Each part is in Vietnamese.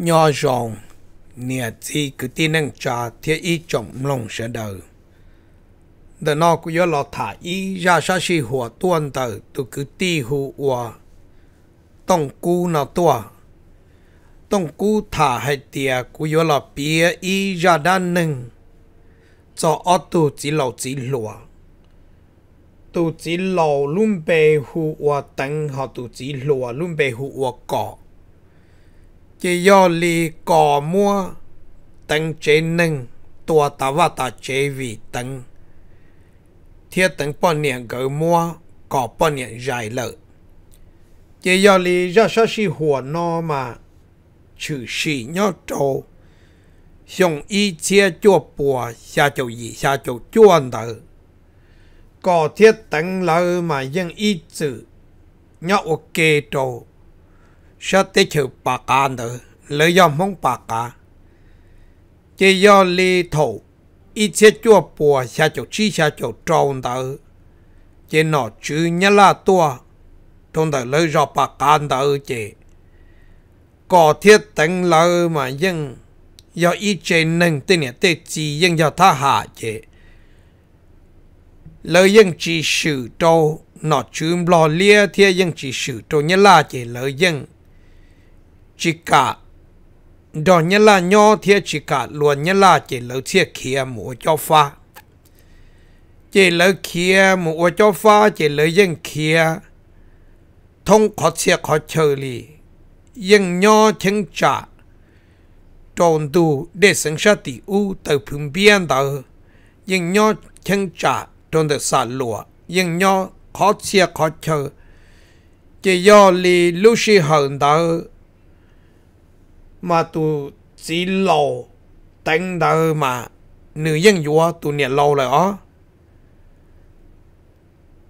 nho ròn nè chi cứ tin năng cha thiết y trọng lòng sẽ đời đợt nó cứ do lo thả y ra sa si hùa tuân tờ tôi cứ ti hù ua tông cu nó tua tông cu thả hay tia cứ do lo bia y ra đan nâng cho ô tu chỉ lầu chỉ lùa tu chỉ lầu luôn bề hù ua tăng họ tu chỉ lùa luôn bề hù ua cọ chỉ do lì cò mua tăng chế nâng tua ta và ta chế vì tăng thiết tăng bọn niệm gỡ mua có bọn niệm dài lợi chỉ do lì ra sao si hùa nó mà chữ sĩ nhó trâu xong y chia chua bùa xa chầu gì xa chầu chuan tử có thiết tăng lợi mà dân y chữ nhó kê trâu sa tế chữ bà cá nữa lấy dòng mong bà cá chỉ do li thổ ít sẽ chua bùa sa chỗ chi sa chỗ tròn tử chỉ nó chữ nhá là tua trong tử lấy dòng bà cá nữa chỉ có thiết tính lỡ mà nhưng do ít chế nâng tên là tế chỉ nhưng do tha hạ chỉ lời dân chỉ sử trâu nó chứa lo lia thì dân chỉ sử trâu nhá là chỉ lời dân chỉ cả đó nhớ là nhỏ thiệt chỉ cả luôn nhớ là chỉ lỡ thiệt kia mua cho pha chỉ lỡ kia mua cho pha chỉ lỡ dân kia thông khó thiệt khó chơi li dân nhỏ chân trả tròn tu để sinh ra tỷ u từ phương biên tờ dân nhỏ chân trả tròn được xả lụa dân nhỏ khó thiệt khó chơi chỉ do li lúc si hận tờ mà tụ chỉ lâu đánh đâu mà nữ dân dùa tụ nhiệt lâu rồi ó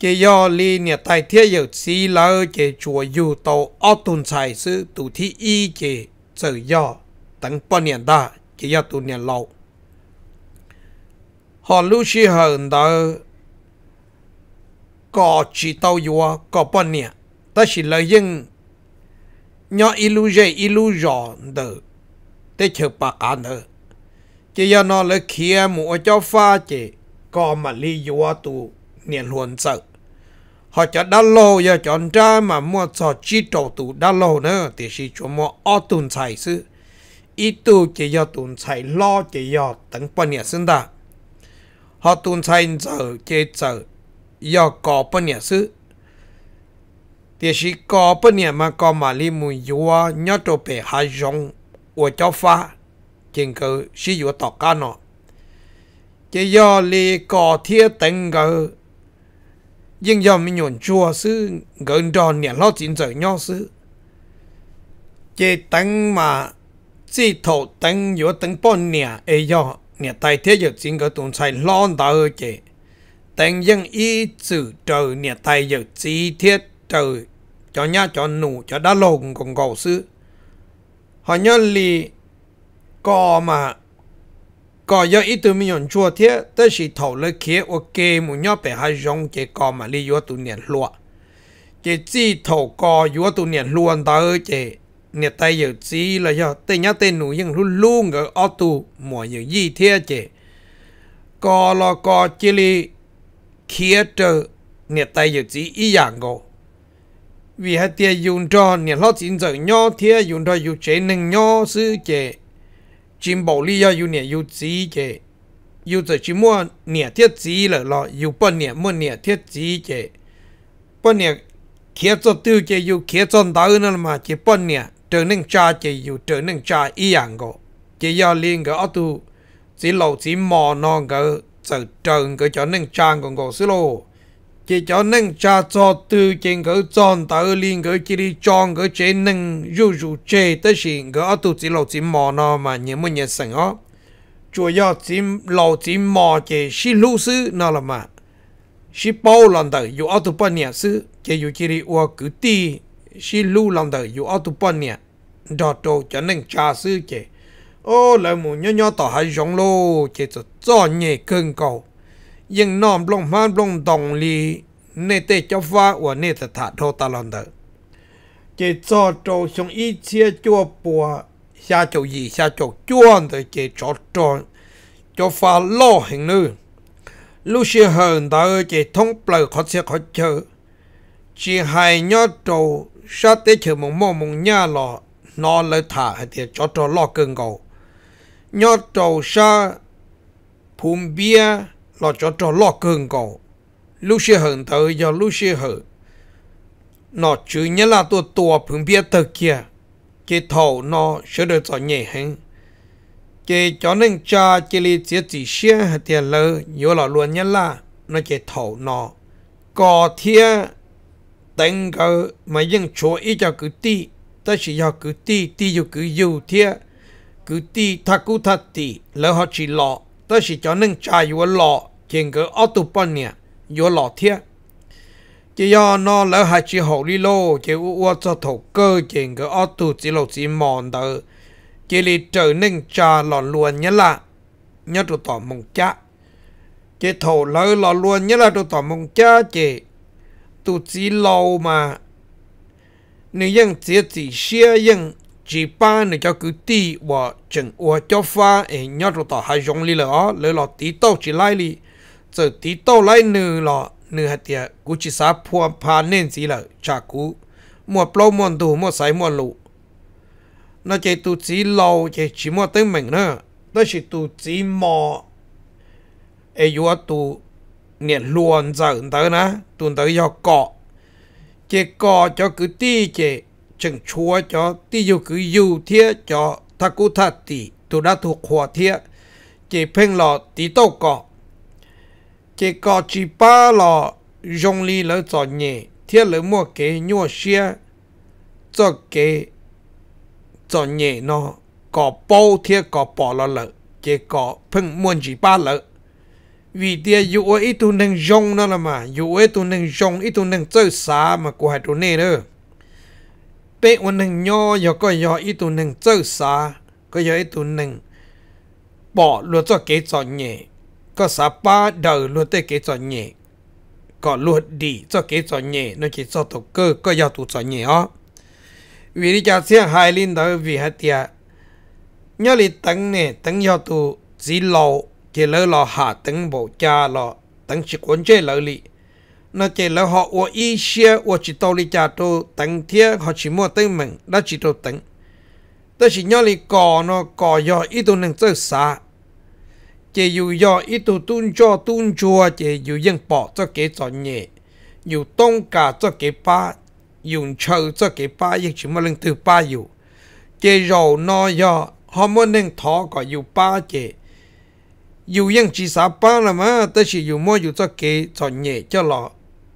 cái do li nhiệt tài thiết yếu chỉ lâu cái chùa dù tàu ở tuần xài sư tụ thi y chế trở do đánh bao nhiệt đa chế do tụ nhiệt lâu họ lúc xí hơn đâu có chỉ tàu dùa có bao nhiệt ta chỉ lợi dân nhỏ illusion illusion đó để chờ bà cả nữa chỉ giờ nó lấy kia mua cho pha chỉ có mà lý do tu niệm luận sợ họ cho đã lâu giờ chọn ra mà mua cho chi trầu tu đã lâu nữa thì chỉ cho mua ở tuần chạy sư ít tu chỉ giờ tuần chạy lo chỉ giờ tận bao nhiêu sinh ta họ tuần chạy giờ chỉ giờ giờ có bao nhiêu sư tiếng sĩ có bên nhà mà có mà li mùi dùa nhớ trò bể hai rong của cho phá trên cơ sĩ dùa tỏ cá nọ chỉ do li có thiết tình cơ nhưng do mình nhuận chua sư gần đòn nhà lo chín giờ nhau sư chỉ tình mà chỉ thổ tình dùa tình bọn nhà ấy do nhà tài thế giờ chín cơ tụng xài lo đỡ chỉ tình dân ý chữ trời nhà tài giờ chi thiết trời cho nhà cho nụ cho đã lồng còn gầu sư họ nhớ lì có mà có giờ ít tụi mình chua thế tới chỉ thầu lấy kia ok mu nhớ bé hai rong chế có mà lì yếu tụi niệm lụa chỉ chỉ thầu có yếu tụi niệm luôn tới chế niệm tay yếu chỉ là cho tên nhá tên nụ nhưng luôn luôn ở ô tụ mọi yếu gì thế chỉ có lo có chỉ lì kia trở niệm tay yếu chỉ ý dạng rồi vì hai tia dùng cho nhà lót chính giờ nhau tia dùng cho dù chế nâng nhau sư chế chim bảo lý do dù nhà dù gì chế dù giờ chỉ mua nhà thiết gì là lo dù bận nhà mua nhà thiết gì chế bận nhà kia cho tiêu chế dù kia cho đỡ nữa mà chỉ bận nhà trở nên cha chế dù trở nên cha y dạng go chỉ do liên cái ở tu chỉ lâu chỉ mò non cái giờ trở cái cho nên cha còn go xí lô chỉ cho nên cha cho từ trên cái chọn tạo liền cái chỉ đi chọn cái chế nên rủ rủ chế tới xin cái ở tụ chỉ lầu chỉ mò nó mà nhiều muốn nhiều sẵn ó chủ yếu chỉ lầu chỉ mò chế xin lũ sư nó là mà xin bao lần đầu dù ở tụ bao nhiêu sư chế dù chỉ đi qua cứ ti xin lũ lần đầu dù ở tụ bao nhiêu đó đồ cho nên cha sư chế ô lại một nhỏ nhỏ tỏ hai giống lô chế cho cho nhẹ cơn cầu ยังนอมลงมาลงตองลีในเตเจ้าฟ้าอวเนสถาโทตาลอนเตอเจจอโจชงอีเชียจัวปัวชาโจยีชาโจจวนเตเจจอจอนเจ้าฟ้าล่อแห่งนึงลูเชียเฮินเตอเจทงเปลือขอเสียขอเจอจีหายยอดโจชาเตเฉมงมมงญ่าหล่อนอนเลยถ่าเตียจอจอล่อเกินเก่ายอดโจชาภูมิเบีย lo cho trò lo cường cầu lúc xưa hận tới giờ lúc xưa hận nó chứ nhớ là tôi tua phương biết thật kia cái thầu nó sẽ được cho nhẹ hơn cái cho nên cha chỉ lý chỉ chỉ xe tiền lỡ nhớ là luôn nhớ là nó cái thầu nó có thiên tình cờ mà dân chúa ý cho cứ ti ta chỉ cho cứ ti ti dù cứ dù thiên cứ ti thật cứ thật ti lỡ họ chỉ lọ ta chỉ cho nên cha dù lọ kiên cứ ở tù bận nè vô lọ thiết chỉ do nó lỡ hai chỉ hậu đi lô chỉ u u cho thổ cơ kiên cứ ở tù chỉ lộ chỉ mòn tờ chỉ lì trở nên trà lọn luôn nhá là nhớ tụ tỏ mong cha chỉ thổ lỡ lọn luôn nhá là tụ tỏ mong cha chỉ tụ chỉ lâu mà nếu ยัง chỉ chỉ xe ยัง chỉ ba nữa cho cứ ti và chừng ua cho pha ấy nhớ tụ tỏ hai dùng lì lỡ lỡ lọ tí tàu chỉ lai lì เจะที่โตไล่หนึ่งหรอเนื้อหัเตียกูจิสาพวงพานเน้นสีเหลาจากกูหมวดปลอมมวดดูหมวดใสหมวดลูน่าจะตูจีเหลาจะชิมวดตึ้งเหม่งเนอะนั่นคิตูจีมอเอยัวตูเนี่ยลวนจากเตอนะตูเตอยอกเกาะเจกะจะคือตีเจจึงชัวจะตีอยู่คืออยู่เทียจะทักกุทัดตีตูได้ถูกขวเทียเจเพ่งหลอดตีโตเกาะ chỉ có chỉ ba lò dùng lý lỡ cho nhẹ thiết lỡ mua kế nhua xe cho kế cho nhẹ nó có bao thiết có bỏ lỡ lỡ chỉ có phân muôn chỉ ba lỡ vì tia dụ ít tu nâng dùng nó là mà dụ ít tu nâng dùng ít tu nâng chơi xa mà của hai tu nè đó bé ôn nâng nho giờ có giờ ít tu nâng chơi xa có giờ ít tu nâng bỏ lỡ cho kế cho nhẹ có sa ba đầu luôn tới cái trò nhẹ có luôn đi cho cái cho nhẹ nó chỉ cho tổ cơ có giao tụ cho nhẹ ó vì đi cha xe hai linh đó vì hạt tiệt nhớ li tăng nè tăng giao tụ chỉ lâu chỉ lỡ lò hạ tăng bộ cha lò tăng chỉ quân chế lỡ li nó chỉ lỡ họ ở ý xe ở chỉ tàu li cha tu tăng thiê họ chỉ mua tới mình đã chỉ tu tăng đó chỉ nhớ li cò nó cò do ít tu nâng chơi xa chỉ dù do ít tu tuân cho tuân chùa chỉ dù dân bỏ cho cái cho nhẹ dù tông cả cho cái ba dùng chờ cho cái ba nhưng chỉ một lần thứ ba dù chỉ rồi nó do họ muốn nên thọ gọi dù ba chỉ dù dân chỉ sa ba là mà tới chỉ dù mua dù cho cái cho nhẹ cho lọ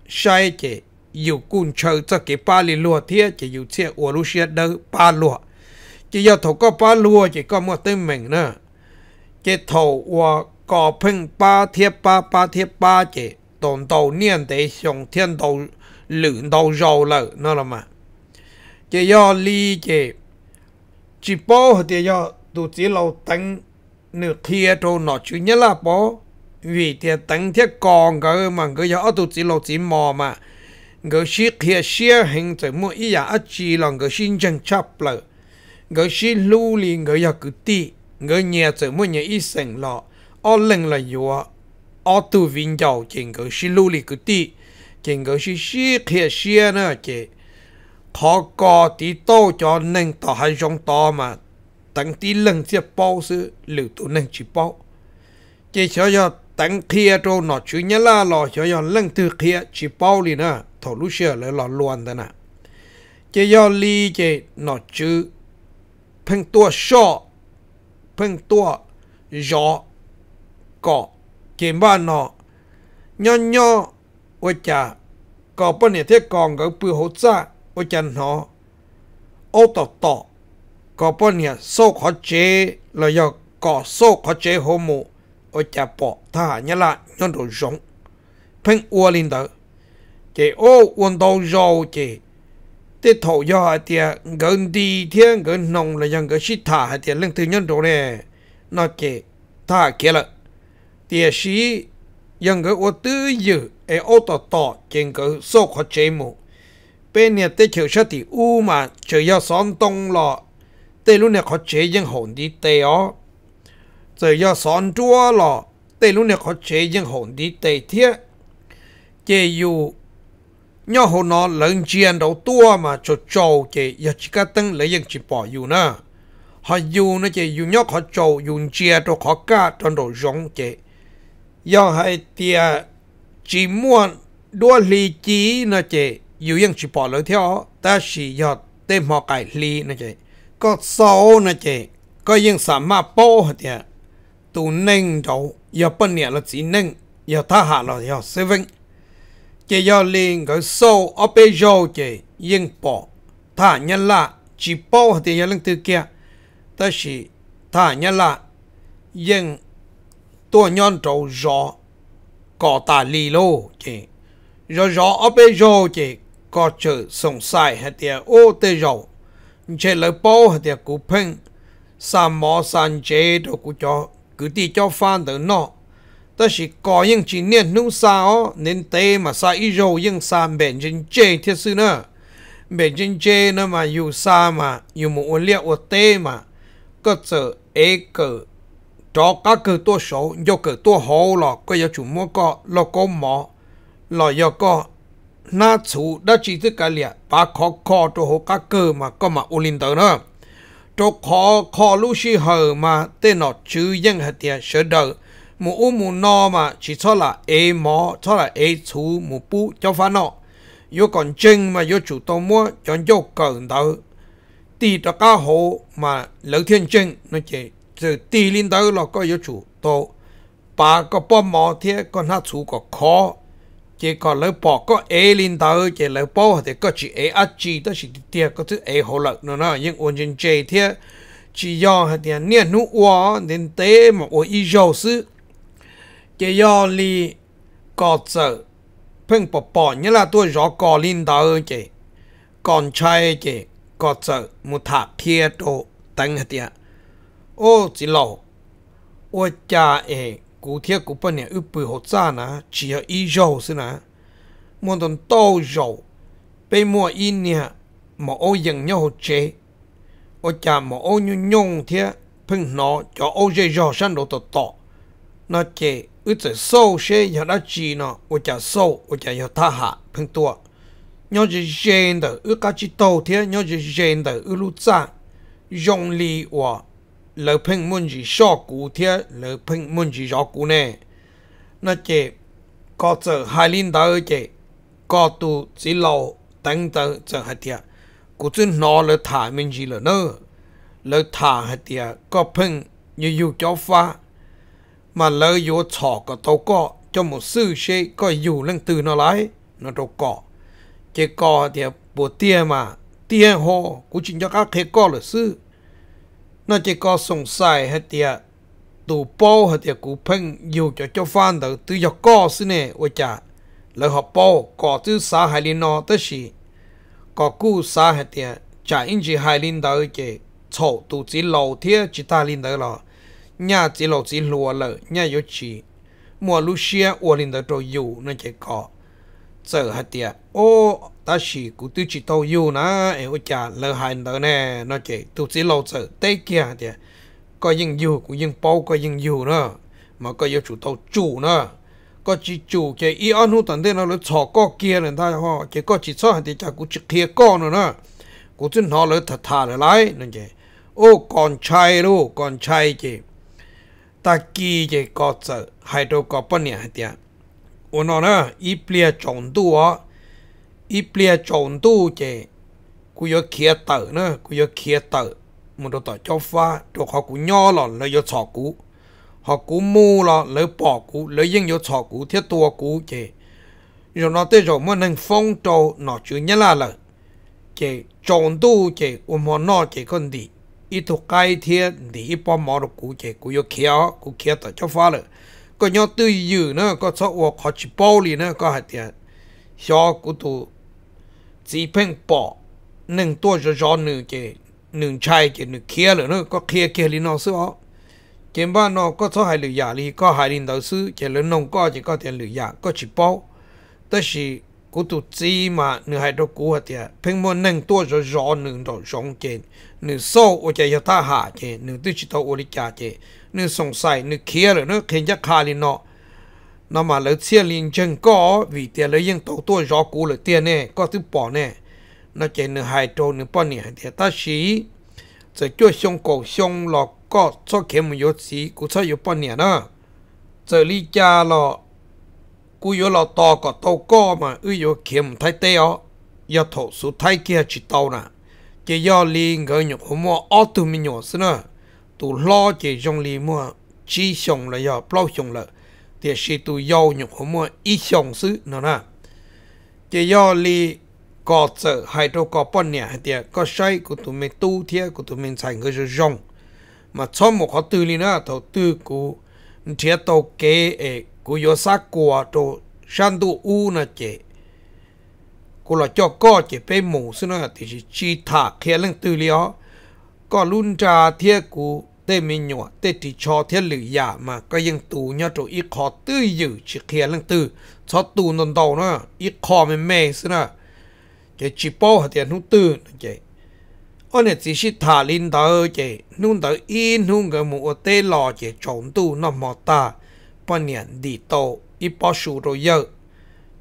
sai chỉ dù cún chờ cho cái ba lì lúa thiết chỉ dù xe ua lúa xe đỡ ba lúa chỉ do thầu có ba lúa chỉ có một tên mình nữa cái thầu và có phân ba thiết ba ba thiết ba chế tổng đầu niên để xong thiên đầu lượng đầu rầu lợi mà chế do lý chế chỉ bảo thì do tụ chỉ lâu tăng nửa kia trâu nó chủ nhất là bảo vì thì tăng thiết còn cái mà cái do tụ chỉ lo chỉ mò mà người sĩ kia xe hình thì mỗi ý giả chỉ là người sinh chân chấp lợi cái sĩ lưu liền cái do cứ tiếc người nhà tự mua nhà ít sinh lọ ở lên là yếu ở tu vinh giàu chỉ có xí lưu lý cái tí chỉ có xí xí kia xí nữa chứ, họ có tí tô cho nên tao hay dùng tao mà tăng tí lần sẽ bao sự lưu tu nên chỉ bao chỉ cho cho tăng kia cho nó chú nhớ là lo cho cho lần từ kia chỉ bao liền nữa thổ lũ xưa lại lo luôn thế nè chỉ cho li chỉ nó chứ phăng tua sọ เพิ่งตัวยอก็เกมบ้านเนาะย่อย่อว่าจะก็ปนเนี่ยเทกองกับปือหัวจ้าว่าจะเนาะโอต่อต่อก็ปนเนี่ยโซ่ขอเจแล้วยอก็โซ่ขอเจโฮโมว่าจะปอทหารเนี่ยละย้อนโดนสงเพิ่งอ้วนลินเดอเจโออ้วนโดนยอเจ thế thổ do hay tiệt gần đi thiên gần nông là dân gần xí thả hay tiệt lần thứ nhân đồ này nó chỉ thả kia là tiệt xí dân gần ô tư dự ai ô tỏ tỏ trên gần số khó chế mù bên này tê chiều sát thì u mà chờ do xóm tông lọ tê lúc này khó chế dân hồn đi tê ó chờ do xóm chúa lọ tê lúc này khó chế dân hồn đi tê thiết chế dù nhớ hồ nó lần chiến đầu tua mà cho châu chỉ giờ chỉ cả tăng lấy dân chỉ bỏ dù nè họ dù nó chỉ dù nhóc họ châu dù chia đồ họ cả trong đồ giống chỉ giờ hai tia chỉ muốn đua lý trí nó chỉ dù dân chỉ bỏ lỡ theo ta chỉ giờ tên họ cải lì nó chỉ có sâu nó chỉ có dân sả mà bố hả tia tụ nâng đầu giờ bên nhà là chỉ nâng giờ ta hạ là giờ sẽ vinh chỉ do liền cái sâu ở bên giờ chỉ yên bỏ thả nhân là chỉ bỏ thì nhân lưng từ kia ta chỉ thả nhân là yên tua nhân trâu rõ có ta lì lô chỉ rõ rõ ở bên giờ chỉ có chữ sống sai hay tiền ô tê rõ chỉ lấy bỏ thì tiền cú phăng sa mò san chế đồ cú cho cứ đi cho phan từ nó ta chỉ có những chỉ niệm nung sao nên tê mà sa ý dầu những sa bền trên chê thiết sư nữa bền nó mà dù sa mà dù một uốn liệu ở mà cơ sở ế cử cho các cử số do cử tua hồ lọ có chủ mua có lọ có mỏ lọ do chủ đã chỉ cái liệt ba khó khó cho hồ các cử mà có mà uốn tới nữa cho khó khó lúc si mà tên nó chứ dân hạt tiền sửa đời mù u mù no mà chỉ cho là a mò cho là a chú mù bu cho phá nó. yo còn chân mà yo chủ tông mua cho yo cần đâu tì đó cá hồ mà lỡ thiên chân nó chỉ từ tì lên đâu là có yo chủ tô ba cái bỏ mò thế con hát chú có khó chỉ có lỡ bỏ có a lên đâu chỉ lỡ bỏ thì có chỉ a a chỉ đó chỉ tiệt có thứ a hồ lợn nó nó nhưng ổn chân chơi thế chỉ do hạt tiền nè nụ hoa đến tế mà ổn ý giàu sư chỉ do li có sợ phun bỏ bỏ như là tôi rõ có linh đạo chị còn trai chị có sợ một thả thiệt đồ tăng hết tiệt ô chỉ lâu ô cha ê cụ thiệt cụ bên này ướp bự hột ra nà chỉ ở y dầu xin nà một tuần tô dầu bây mua y nè mà ô dừng nhau hột chế ô cha mà ô nhu nhung thiệt phun nó cho ô dây dò săn đồ tổ tổ nó chế nọ, hạ, อึดใจโซ่เชยยาดาจีเนาะว่าจะโซ่ว่าจะยาทหะเพิ่งตัว nhớ chỉ gen đó, ước cả chỉ đầu thế nhớ chỉ gen đó, ước lúc cha dùng lý và lợi phim muốn chỉ so cụ thế lợi phim muốn chỉ so cụ nè, nó chỉ có chờ hai linh đó chỉ có tu chỉ lâu 等等 chờ hai thế, cụ chân nó lợi thả mình chỉ lợi nữa, lợi thả hai thế có phim như yêu cho pha mà lỡ vô thọ có tàu cọ cho một sư sẽ có dù lưng từ nó lái nó đâu cọ chế cọ thì bộ tia mà tia hồ cũng chỉ cho các thế cọ là sư nó chế có sông sai hết tia à, tù bao hết tia à, cũng phăng dù cho cho phan đầu từ cho cọ sư nè ôi chà lỡ họ bao cọ từ xã hải liên nó tới gì cọ cú xã hết tia chả in chỉ hải liên đầu chế chỗ tù chỉ lâu thiết chỉ ta liên đầu là nhà chỉ lộ chỉ lùa lợ nhà yếu chỉ mùa lúc xia ua linh đó trôi dù nó chỉ có giờ hạt tiệt ô ta chỉ cũng tiêu chỉ tàu dù na em ô chả lỡ hành đó nè nó chỉ tu chỉ lộ giờ tây kia tiệt có những dù cũng những bao có những dù nữa mà có yếu chủ tàu chủ nữa có chỉ chủ cái y ăn hú tận thế nó lấy chọ co kia lên ta ho chỉ có chỉ cho hạt tiệt chả cũng chỉ kia co nữa nữa cũng chỉ nó lấy thật thà lại nên chỉ ô còn trai luôn còn trai chỉ ta kỳ chế có sợ hai đầu có bất nhẹ hai tiền ôn nó nữa ít bia trọng tu ó ít bia trọng tu chế cú yếu kia tờ nữa cú yếu kia tờ, một đồ tỏi cho pha đồ họ cú nho lọ lấy yếu sọ cú họ cú mu lọ lấy bỏ cú lấy yên yếu sọ cú thiết tua cú chế rồi nó tới rồi mới nên phong trâu nó chữ nhất là lợi chế trọng tu chế ôm họ nó chế con đi 一头改天你一帮忙的估计，估要看，估看到就发了。ก็ยอดตื้ยืนนะก็ชอบว่าขอชิบอลีนะก็หัดเดียชอกูตูจีเพ่งปอหนึ่งตัวจะย้อนหนึ่งเจหนึ่งชายเจหนึ่งเคลียเลยนะก็เคลียเคลียลีนอซื้อเจบ้านนอก็ชอบหายหรือยาลีก็หายลินเตอซื้อเจแล้วนงก็เจก็เตียนหรือยาก็ชิบอแต่สิกูตุจีมาหนึ่งให้ดกูเตียเพ่งมันหนึ่งตัวจะร้อนหนึ่งดอกสองเจนหนึ่งโซ่โอเจยท่าหาเจนหนึ่งตุจิตโอริจาเจหนึ่งสงสัยหนึ่งเคียหรือหนึ่งเขียนจะคาลินเนาะนั่นมาเลยเสียลิงจังก็วิเตียเลยยังตัวตัวรอกูเลยเตียเนี่ยก็ตื้อปอเนี่ยนั่นเจนหนึ่งให้โตหนึ่งป้อนเนี่ยเตียตาสีจะช่วยชงกงชงหลอกก็ชอบเข็มยศสีกูชอบอยู่ป้อนเนี่ยนะเจอริจาหลอก cú yếu lò to có tàu co mà ư yếu kiếm thay tê ó yếu thổ số thay kia chỉ tàu nè chỉ yếu li ngỡ nhục hồ mua ó tu mi nhổ xin nè tụ lo chỉ dòng li mua chi xong là yếu bao xong là thì chỉ tụ yếu nhục hồ mua ít xong xứ nè nè chỉ yếu li có sợ hay đâu có bọn nhẹ hay tiệt có say của tụi mình tu thiệt của tụi mình thành người rồi rong mà cho một họ tư li nữa thầu tư của thiệt tàu kê kế cuyo sacua to shandu na che cô là cho co chỉ pe mù xin na thì chỉ chi thả kia lên tư liệu có luôn trà thiê cụ tê mình nhỏ tê thì cho thiê lử giả mà có yeng tu nhá chỗ ít khó tư dự chỉ kia lên tư cho tù nôn đầu nó ít khó mình mê na nói chỉ chỉ bao hạt tiền hữu na chỉ ông này chỉ chỉ thả lên đó chế nung đó in nung cái mù tê lò chế trộn tu nó mọt ta 半年地多一包书都有，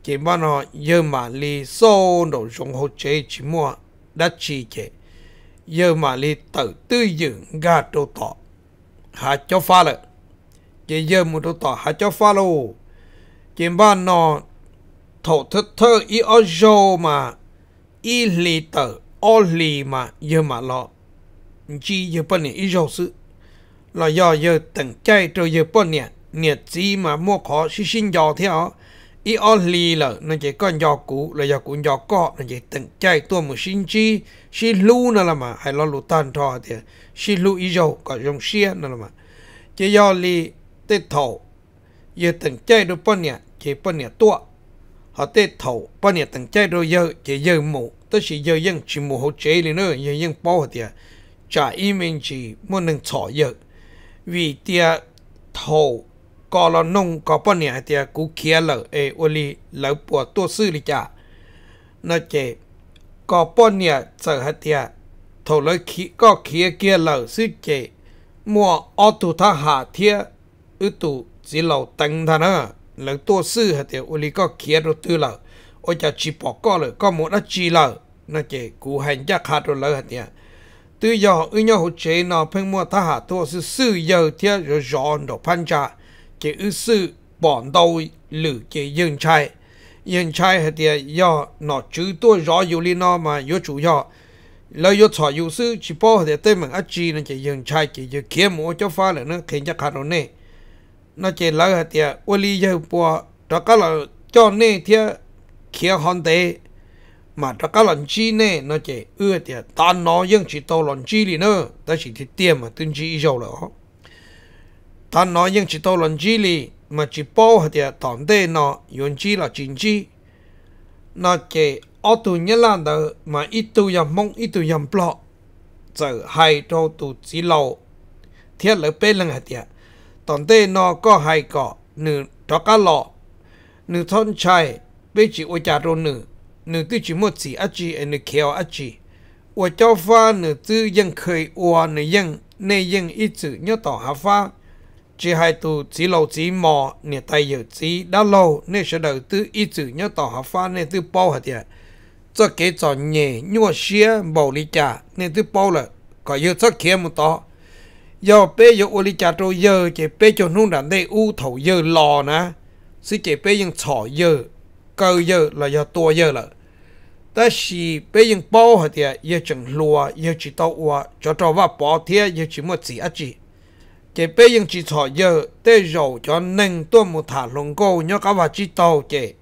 今晚呢有嘛哩所有融合这起码那季节，有嘛哩投资人家都到，还就发了，这有么都到还就发喽，今晚呢投特特一二周嘛，一里头二里嘛有嘛了，只有半年一周是，那要有等待都有半年。nhiệt chi mà mua khó xin xin giò theo ý ở lì là nên chỉ có giò cũ là giò cũ giò cọ nên chỉ tận chạy tua một xin chi xin lu nó là mà hay lo lu tan trò thì xin lu ý giò có dùng xe nó là mà chỉ giò lì tê thầu giờ tận chạy được bao nhiêu chỉ bao nhiêu tua họ tê thầu bao nhiêu tận chạy được giờ chỉ giờ mù tới chỉ giờ dân chỉ mù hỗ chế lên nữa giờ dân bao thì trả ý mình chỉ muốn nâng thọ giờ vì tia thầu กอลนงกอปเนี่ยเตียกูเขียนเลยเอโอลีเลาปวดตัวซื่อลิจ่านาเจกอปเนี่ยเจอเตียอยเลยขีก็เขียเกียเลยซื่อเจมัวออตุทหาเทียอุตุสิเหลาตังทานะเหลาตัวซื่อเตียโอลีก็เขียนรถตื้อเลยโอจะจีปอกก็เลยก็หมดละจีเลยนาเจ กูเห็นจะขาดรถเลยเตียตื้อยออึยอหัวเจนอเพ่งมัวทหารตัวซื่อเยอะเทียรอนดอกพันจ่า cái ư sư bọn tôi lử cái dân trai dân trai hay thì do nó chứ tôi rõ dù li nó mà yếu chủ do lời yếu thọ yếu sư chỉ bỏ thì tới mình ắt chi nên cái dân trai cái dân kia mua cho pha là nó khiến cho khá nó nè nó chỉ lời hay thì ô li giờ bỏ đó cái là cho nè thì kia hòn tệ mà đó cái lần chi nè nó chỉ ưa thì ta nó dân chỉ tàu lần chi đi nữa ta chỉ thì tiêm mà tương chi dầu rồi ta nói những chỉ tao lần chi li mà chỉ bao hạt địa thằng tê nó yun chi là chính chi nó chỉ ở tu nhất là đó mà ít tu yam mong ít tu yam plọ giờ hai trâu tu chỉ lâu thiết lỡ bê lần hạt địa thằng tê nó có hai cọ nửa cho cá nửa thon chai bây chỉ ôi cha rồi nửa nửa tư chỉ một chỉ ác chi nửa kéo ác chi ôi cho pha nửa tư dân khởi ua nửa dân nên dân ít chữ nhớ tỏ hạ pha chỉ hai tu chỉ lâu chỉ mò nè tay giờ chỉ đã lâu nè sẽ đầu tư ít chữ nhớ tàu hạ pha nè tư bao hả tiệt cho kế cho nhẹ nhua xia bảo lý trả, nè tư bao là có yêu cho kia một tỏ giờ bé giờ ô lý trà trâu giờ chỉ bé cho nung đàn đây u thầu giờ lò nè sư chỉ bé ยัง chỏ giờ cơ giờ là giờ tua giờ là ta chỉ bé ยัง bao hả tiệt giờ chẳng lúa, giờ chỉ tao ua cho cho và bỏ thiệt giờ chỉ một chỉ á chỉ chế bé yên chỉ cho giờ tê rồi cho nên tôi một thả lồng cô nhớ cả và chỉ tàu chế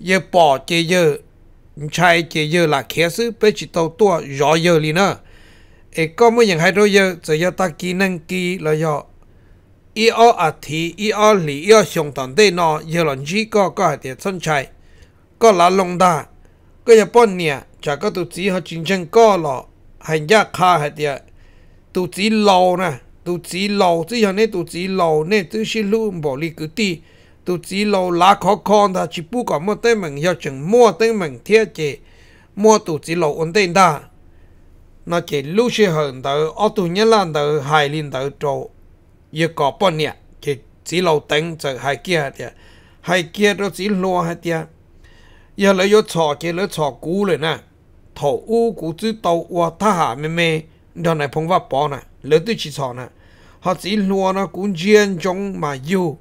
giờ bỏ chế giờ chạy chế giờ là khía sư bé chỉ tàu tua rõ giờ liền nữa ấy có mấy những hai đôi giờ giờ giờ ta kỹ năng kỹ là giờ ý ở à thì ý ở lì ý ở xong tận thế nó giờ là chỉ à có có hai tiền sân chạy có là lồng đa có giờ bốn nè chả có tụ chỉ họ chính chân có lọ hành gia kha hai tiền tụ chỉ lâu nè tu chỉ lâu chứ hiện nay tu chỉ lâu nên tu chỉ luôn bỏ đi cứ đi tu chỉ lâu lá khó khăn ta chỉ bu có một tên mình hiểu chừng mua tên mình thiết chế mua tu chỉ lâu ổn định ta nó chỉ lúc sẽ hơn tới ở tu nhân là tới hai linh tới chỗ yêu có bao nhiêu chỉ chỉ lâu tính từ hai kia thì hai kia đó chỉ lo hai tia giờ lấy yo chọ chỉ lấy chọ cũ rồi nè thổ u cũ chữ tàu qua tha hạ mê mê đó này phong vấp bỏ này lỡ tôi chỉ sọ nè họ chỉ lùa nó cũng riêng trong mà yêu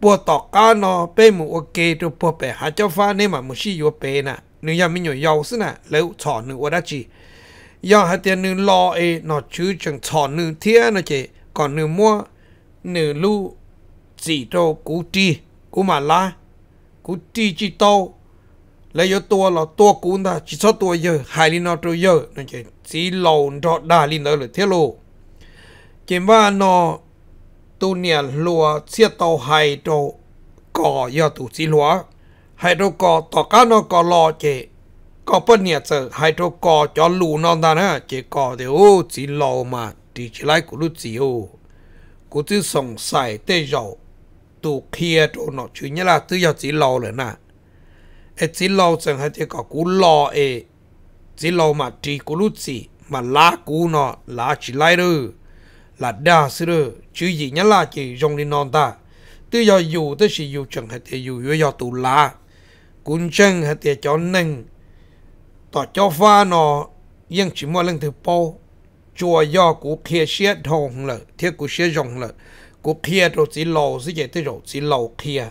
bùa tọt cá nó bê một ok rồi bùa bê hạt cho pha nên mà một xí yêu bê nè nếu nhà mình nhiều yêu xí nè lỡ sọ nữa ở đó chỉ giờ hạt tiền nữa lo ấy nó chứ chẳng sọ nữa thiên nó chỉ còn nữa mua nữa lu chỉ cho cú ti cú mà la cú ti chỉ tao lấy yo tôi là tôi cún đã chỉ số tôi giờ hai linh nó tua giờ nên chỉ lâu đó đa linh đó là thiết luôn chỉ mà nó tu nia lúa chia tàu hay đồ cỏ do tu chỉ lúa hay cá nó cỏ lò chế có bên nia sợ hay đồ lù non ta nè chế cỏ thì ô chỉ mà thì chỉ của lúc chỉ ô của chứ sống sài dầu tu kia đồ nó chứ nhớ là tư do chỉ lò nè ấy chỉ lò chẳng chế cỏ cú lò ấy chỉ mà chỉ của lúc chỉ mà lá cú nó lá chỉ lại là đa sư rơ chứ gì nhá là chỉ rong đi non ta tư do dù tới sự dù chẳng hạt thì dù hứa do tù lá cũng chân hạt thì cho nâng tỏ cho pha nó yên chỉ mua lên thứ bao chùa do của kia xe thòng lợ thiết của xe rong lợ của kia rồi chỉ lầu sư chỉ tới rồi chỉ lầu kia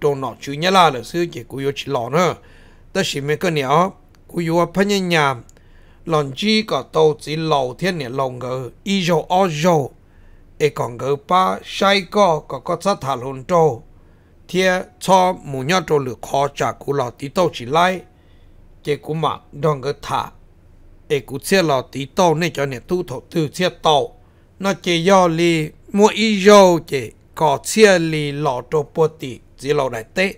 đồ nọ chứ nhá là là sư chỉ của yêu chỉ lầu nữa tới sự mấy cái nhỏ của yêu phân nhân nhàm lần chỉ có tổ chỉ lâu thiên này lòng ngờ ý dầu ở dầu ấy còn ngờ ba sai có có có sát thả luôn trâu thiê cho mù nhau trâu lửa khó trả cú lò tí tổ chỉ lại chế cú mà đoàn ngờ thả ấy cụ xe lò tí tổ này cho nè tu thổ từ xe tàu nó chế do li mua ý dầu chế có xe li lò trâu bò tí chỉ lò đại tết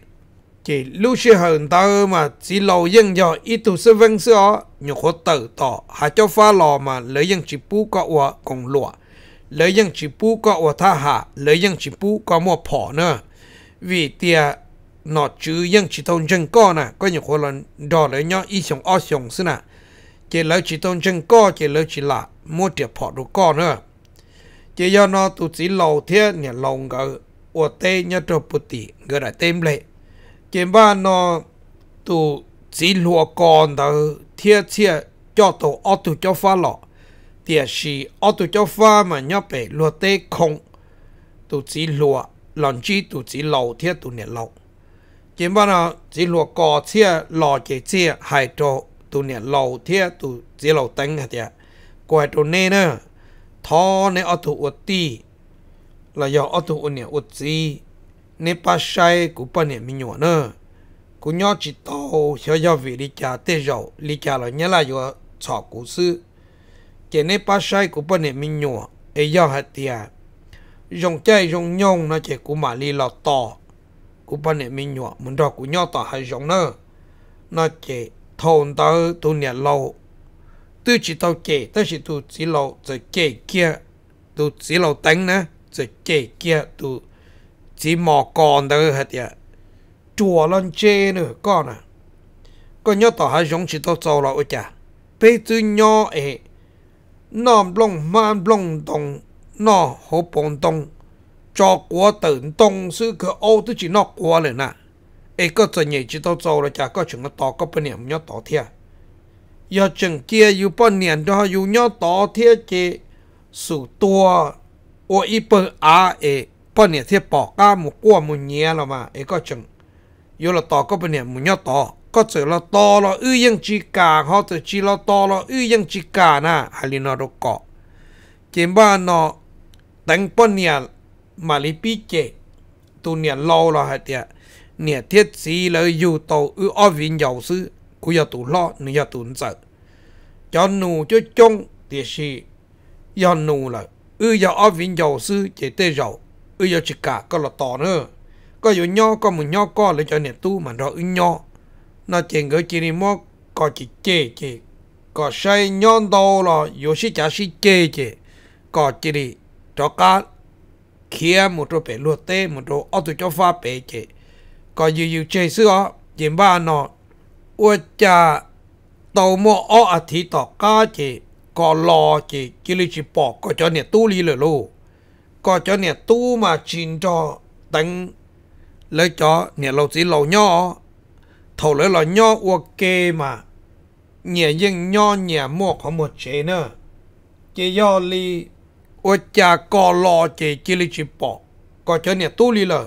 chỉ lúc xe hận ta mà chỉ lâu yên cho ít tu sư vân sư ó nhiều khó tử tỏ hạ cho pha lò mà lấy yên chỉ bú có ua cùng lụa lấy yên chỉ bú có ua tha hạ lấy yên chỉ bú có mua phỏ nữa vì tia nó chứ yên chỉ thông chân co nè có nhiều khó lần đò lấy nhau ít sống o sống sư nè chỉ lấy chỉ thông chân co chỉ lấy chỉ là mua tiệp phỏ đồ co nữa chỉ do nó tu chỉ lâu thế nhà lâu ngờ ua tê nhớ trò bụt tì ngờ đã tên lệ kiểm ba nó tụ chỉ lúa con đó thiệt thiệt cho tụ ô cho pha lọ tiệt sĩ ô cho pha mà nhớ về lúa tê không tụ chỉ lúa lần chi tụ chỉ lầu thiệt tụ nè lầu kiểm ba nó chỉ lúa cò thiệt lò chỉ thiệt hai trò tụ nè lầu thiệt tụ chỉ lầu tính hả thiệt quay tụ nè nữa thọ nè ô tụ tì là do ô nè ột gì nè pa sai của pa em mình nhọn cô của nhau chỉ tàu hiểu do vị đi chả tế dầu đi chả là nhớ là do chọ của sư chỉ nè pa sai của pa em mình nhọn ấy do hạt tiệt dùng chơi dùng nhông nó chỉ của mà li lọt tò của pa em mình nhọn mình đọc của nhau tỏ hay dùng nữa nó chỉ thôn tao tu nè lâu tôi chỉ tao kể tôi chỉ tu chỉ lâu rồi kể kia tu chỉ lâu tánh nè rồi kể kia tu chỉ mò con đó hết vậy chùa lên chê nữa con à con nhớ tỏ hai giống chỉ tao trâu là ôi chà bây giờ nhớ ấy nam long man long đồng nó hổ bồn đồng cho quá tận đồng sự cơ ô tôi chỉ nó quá rồi nè ấy có cho nhảy chỉ tao trâu là chả có chuyện nó tỏ có bên niệm nhớ tỏ thiệt giờ chừng kia yêu bên niệm đó, yêu nhớ tỏ thiệt chứ sự tua ô ít bên à ấy ปเนี่ยเทียปอกก้ามุกัวมุเนียเรามาเอก็จังยูเราต่อก็ปเนี่ยมุเนียต่อก็เจอเราต่อเราอื้อยังจีกาเขาเจอจีเราต่อเราอื้อยังจีกานะฮาลินอรกเกาะเจมบ้านเนาะตั้งปเนี่ยมาลิปีเจตัวเนี่ยเราเราฮะเดียเนี่ยเทียสีเลยอยู่ต่ออื้ออวินยาวซื้อกูอยากตัวล้อหนูอยากตัวเจอจอนหนูจะจงเดียชียอนหนูเลยอื้อยากอวินยาวซื้อเจเตยาว ừ giờ chỉ cả có là to nữa có dù nho có một nho có lấy cho nè tu mà rồi ừ nho nó chỉ gửi chỉ đi chỉ chê chê có say nhon đâu là dù sĩ chả sĩ chê chê có chỉ đi cho cá kia một chỗ bể luộc tê một chỗ ở tụi cho pha bể chê có dù dù chê xưa chỉ ba nó ua cha tàu mua ở à thì tỏ cá chê có lò chê chỉ chỉ bỏ có cho nè tu lý rồi luôn có cho nè tu mà chín cho tăng lấy cho nè lâu chỉ lâu nhỏ thầu lấy là nhỏ ok mà nhẹ dân nhỏ nhẹ một có một chế nữa chỉ do li ô cha có lo chế chỉ li chỉ bỏ có cho nè tu li là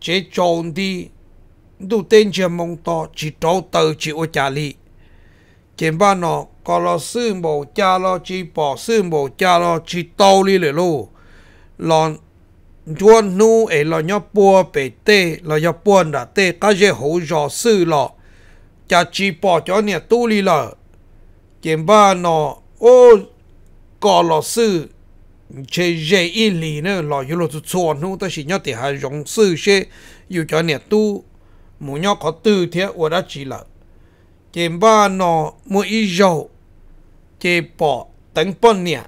chế trộn đi đủ tên chưa mong to chỉ trâu tờ chỉ ô cha li trên ba nó có lo sư bộ cha lo chỉ bỏ sư bộ cha lo chỉ tàu li lệ luôn lo chúa nu ấy e lo nhau bùa bể tê lo nhau buồn đã tê các dễ hỗ trợ sư lo cha chỉ bỏ cho nè tu li lợ chém ba nó ô có lo sư che dễ y lì nữa lo yêu lo tu chuan nu ta chỉ nhau thì hai giống sư sẽ yêu cho nè tu mu nhau có tư thế ở đó chỉ là chém ba nó mu y dầu chế bỏ tấn bón nè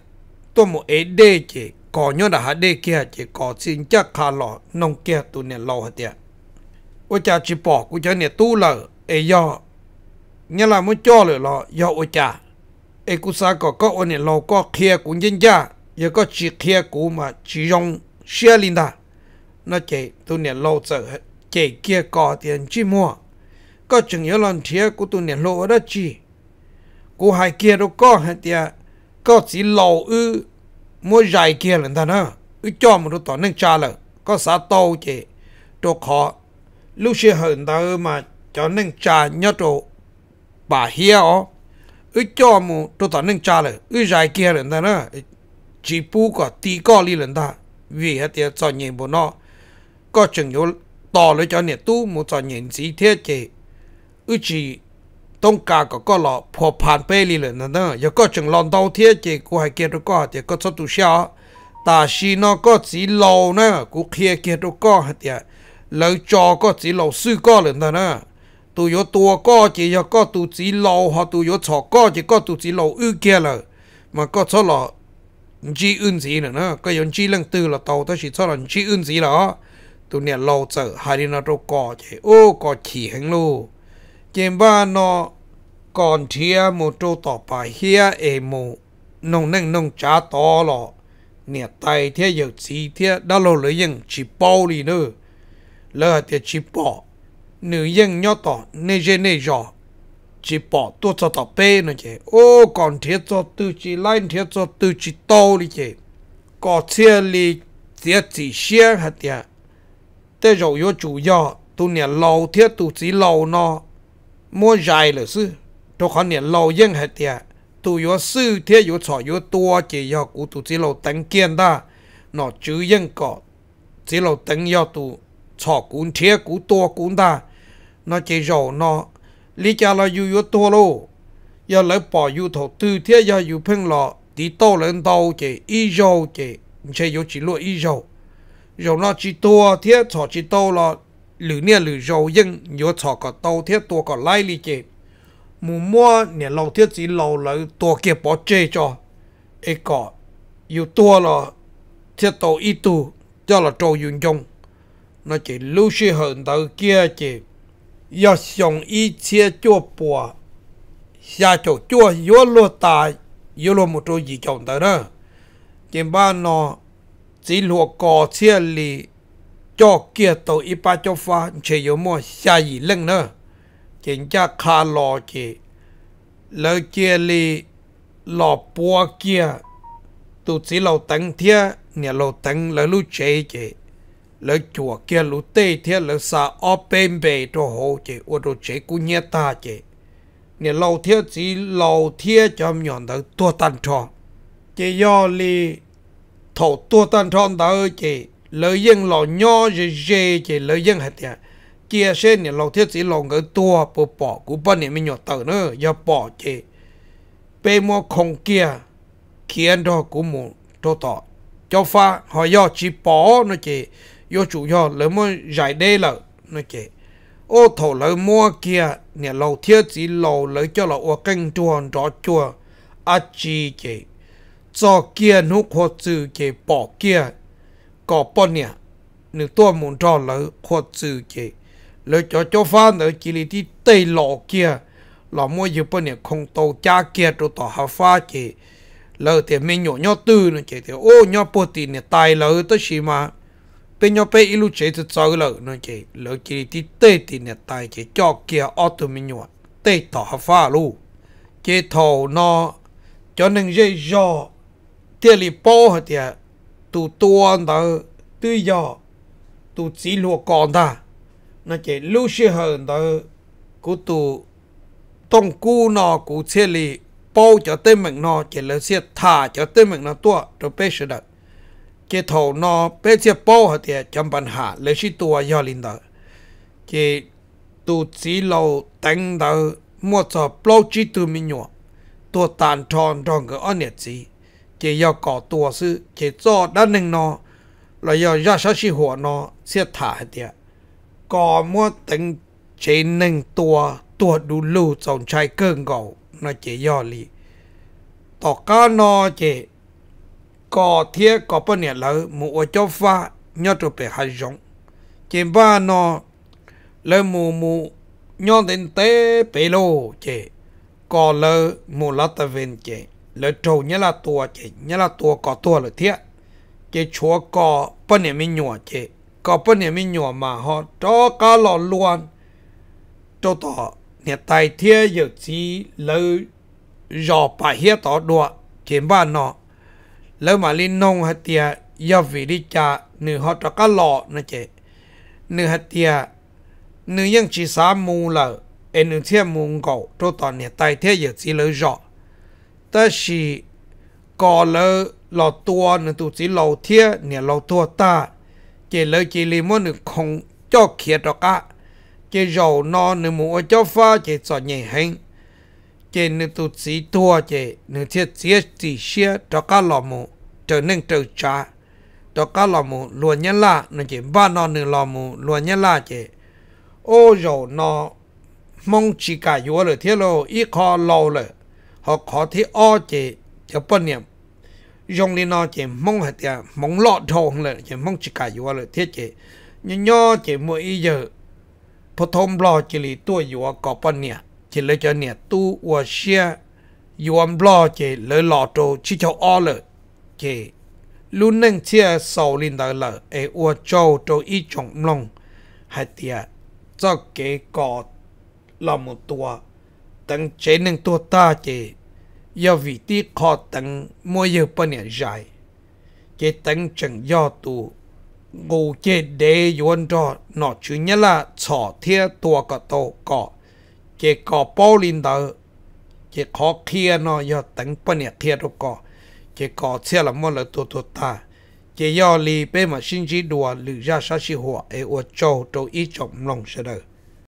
tôi mua ấy đê chế có nhớ là hạt đê kia chỉ có xin chắc khá lọ nông kia tụ nè lò hết đê ôi cha chỉ bỏ của cha nè tu lợ ê do nghĩa là muốn cho lời lo do ôi cha ê cú sa có có ôi nè lò có kia cũng nhân gia giờ có chỉ kia cũ mà chỉ rong xe linh ta nó chỉ tụ nè lò sợ chỉ kia có tiền chỉ mua có chừng nhớ lần thía của tụ nè lò đó chỉ của hai kia đâu có hết đê có chỉ lò ư mua dài kia lần ta nữa cứ cho một đứa tỏ nâng cha là có xa tô chế, đồ khó lúc xưa hơn ta mà cho nâng cha nhớ đồ bà hia ó cứ cho một đứa tỏ nâng cha là cứ dài kia lần ta nữa chỉ bu có tí có đi lần ta vì hết tiệt cho nhìn bộ nó có chừng yếu to lấy cho nhiệt tu một cho nhìn gì thiết chế, ư chỉ ต้องกาก็ก็หลอพอผ่านไปเลยเลยนะเนเะอย่าก็จึงลองเตาเทียเจกูให้เกียรติก็เดียก็สตุเชียตาชีนอก็สีเหลานะกูเคลียเกียรติก็เดียแล้วจอก็สีเหลาซื้อก็เลยนะเนอะตัวยตัวก็เจียก็ตัวสีเหลาหาตัวยชอก็เจีก็ตัวสีเหลาอื้อเกียเลยมันก็ชอหลอจีอื่นสีนเนอะก็ยังจีเรื่องตื่นละเตาถ้าชีชอหลอจีอื่นสีเหรอตัวเนี่ยเราเจอหายนาโตก็เจีโอ้ก็ขี่แหงลู ba nó còn thia một chỗ tỏ bài hia e mu nông nâng nông chá to lọ nè tay thia giờ chỉ thia đã lâu lấy những chỉ bao lì nữa lỡ thia chỉ bỏ nữ dân nhỏ tỏ nê dê nê giò chỉ bỏ tua cho tỏ bê nữa chứ ô còn thia cho tư chỉ lại thia cho tư chỉ to lì chứ có thia lì thia chỉ xe hạt thia thế rồi yo chủ yo tu nè lâu thia tu chỉ lâu nó mua dài là sư tôi khó niệm lâu yên hết tiệt tu yếu sư thế yếu trò yếu tua chỉ yếu cụ tu chỉ lâu tấn kiên ta nó chứ yên cọ chỉ lâu tấn yếu tu trò cũng thế cụ tua cũng ta nó chỉ rồi nó lý cha là yếu yếu tua lô lấy bỏ yếu thổ tư thế yếu yếu phân lọ tí tô lên đâu chỉ y rồi chỉ chỉ yếu chỉ lụa y rồi rồi nó chỉ tua thế trò chỉ tô lọ lử nè lử râu dân nhớ thọ có tàu thiết tua có lai li chế mù mua nè lâu thiết chỉ lâu lỡ tua kia bỏ chê cho ấy có yêu tua là thiết tàu ít tu cho là trâu dùng dùng nó chỉ lưu sư hơn tàu kia chế yêu xong ít chia cho bỏ xa chỗ chua yếu lô tài yếu lô một trâu gì chồng tới đó chỉ ba nó chỉ lùa cò chia lì cho kia tàu ipa cho pha chỉ yếu mua xa gì lưng nữa chính cha khá lò chỉ lỡ kia li lò bùa kia tụ chỉ lò tấn thia nhà lò tấn lỡ lú chế chế, lỡ chùa kia lú tê thia lỡ xa o bên bề cho hồ chế, ô đồ chế cú nhé ta chế, nhà lò thia chỉ lò thia cho nhọn tới tua tan tròn chỉ do li thổ tua tan tròn tới chỉ lợi dân lò nho dê dê chỉ lợi dân hết tiệt chia xe nè lò thiết sĩ lò ngỡ tua bộ bỏ của bên nè mình nhỏ tờ nữa giờ bỏ chỉ bê mua không kia khiến đó của mù đô tọ cho pha họ do chỉ bỏ nó chỉ do chủ do lỡ mua giải đê lợ nó chỉ ô thổ lỡ mua kia nè lầu thiết chỉ lầu lỡ cho lầu ô canh chuồn rõ chùa à chỉ chỉ cho kia nút hồ chữ chỉ bỏ kia có bọn nè nếu tôi muốn cho lỡ khó chữ chế lỡ cho cho phan lỡ chỉ lý tí tây lọ kia lỡ mua dự bọn nè không tàu cha kia cho tỏ hạ pha chế lỡ thì mình nhỏ nhỏ tư nó chế thì ô nhỏ bộ tí nè tài lỡ tới xì mà bên nhỏ bé ilu chế thì cháu lỡ nó chế lỡ chỉ lý tí tây tí nè tài chế cho kia ô tù mình nhỏ tê tỏ hạ pha luôn chế thầu nó cho nên dây dò tiền lì bó hả tiền tu tuôn tờ tư dọ tu chỉ lùa còn ta nó chỉ lưu sư hơn tờ của tu tông cu nó cụ xe lì bao cho tên mình nó chỉ là xe thả cho tên mình nó tua rồi bê sửa đợt chỉ thầu nó bê xe bao hả thì chấm bàn hạ lấy sĩ tua do linh tờ chỉ tu chỉ lâu đánh tờ mua cho bao chi tu mình nhỏ tua tàn tròn tròn cái oniệt gì chỉ yêu có tua sự chỉ cho đã nâng nó là yêu ra sao chỉ หัว nó sẽ thả tiệt có mua từng chỉ nâng tua tua đủ lưu trong trái cơn gạo nó chỉ yêu lì tỏ cá nó chỉ có thiết có bao nhiêu lỡ mua cho pha nhớ tụi bé hay giống chỉ ba nó lấy mù mù nhon đến tế bê lô chỉ có lỡ mù lát ta ven chỉ lỡ trâu nhớ là tua chị nhớ là tua có tua lỡ thiết chị chúa có bên này mình nhủa chị có bên mà họ cho cá lò luôn cho tỏ nhà tài thiết giờ chỉ lỡ rò bài hiết tỏ đùa chị ba nó lỡ mà lên nông hạt tiệt giờ vì cha nửa họ cho cá lò nè chị nửa hạt tiệt nửa ยัง chỉ sám mù lỡ em nửa thiết mù ngộ cho tỏ nhà tài thiết giờ chỉ lỡ rọ ta chỉ có lỡ lò tua nữa tụ chỉ lò thia nè lò tua ta chỉ lỡ chỉ lì muốn được không cho kia đó cả chỉ giàu nó nữa muốn cho pha chỉ cho nhẹ hình chỉ nữa tụ chỉ tua chỉ nữa thiết chỉ chỉ xia đó cả lò mù trở nên trở trả đó cả lò mù luôn nhớ là nữa chỉ ba nó nữa lò mù luôn nhớ là chỉ ô giàu nó mong chỉ cả yếu rồi thiết lo ít khó lâu rồi họ khó thể o chế theo bên niệm dùng đi nó chế mong hạt tiền mong lọ thô là chế mong chỉ cả yếu là thiết chế nhưng nho chế mỗi giờ phổ thông lo chỉ lý tuổi yếu có bên niệm chỉ lấy cho niệm tu và xe yếu lo chế lấy lọ thô chỉ cho o là chế luôn nâng chia sầu lên đời là ở ua châu châu ít trọng lòng hạt tiền cho cái cọ là một tua tăng chế năng tua ta chế do vị tí khó tăng mua yêu bà nè dài chế tăng chẳng do tù ngủ chế đế yuân đó nó chú nhá là chó thịa tua có tổ có chế có bao linh đó chế khó kia nó do tăng bà nè thịa đó có chế có chế là mua là tua tua ta chế do lì bê mà xin chí đùa lử ra xa xì hùa ế ua châu châu ý trọng lòng sẽ đời